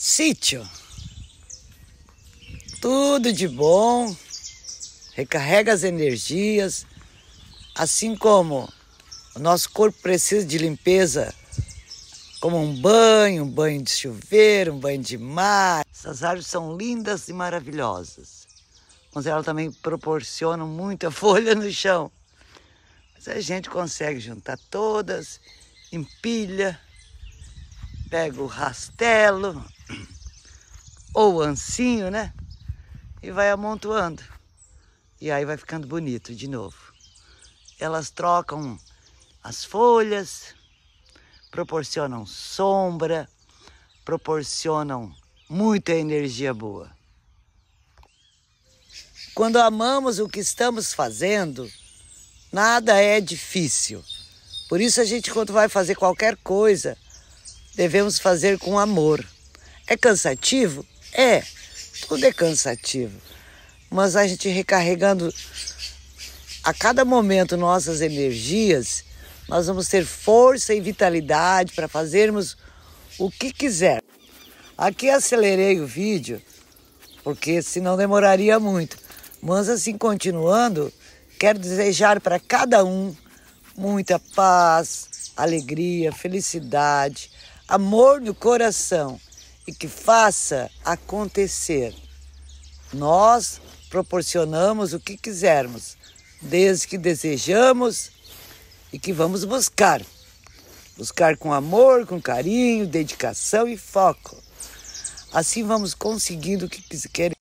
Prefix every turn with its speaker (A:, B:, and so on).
A: sítio. Tudo de bom, recarrega as energias, assim como o nosso corpo precisa de limpeza, como um banho, um banho de chuveiro, um banho de mar. Essas árvores são lindas e maravilhosas, mas elas também proporcionam muita folha no chão. Mas a gente consegue juntar todas, empilha pega o rastelo ou o ancinho, né? E vai amontoando. E aí vai ficando bonito de novo. Elas trocam as folhas, proporcionam sombra, proporcionam muita energia boa. Quando amamos o que estamos fazendo, nada é difícil. Por isso a gente quando vai fazer qualquer coisa, devemos fazer com amor. É cansativo? É, tudo é cansativo. Mas a gente recarregando a cada momento nossas energias, nós vamos ter força e vitalidade para fazermos o que quiser. Aqui acelerei o vídeo, porque senão demoraria muito. Mas assim continuando, quero desejar para cada um muita paz, alegria, felicidade, amor no coração e que faça acontecer. Nós proporcionamos o que quisermos, desde que desejamos e que vamos buscar. Buscar com amor, com carinho, dedicação e foco. Assim vamos conseguindo o que queremos.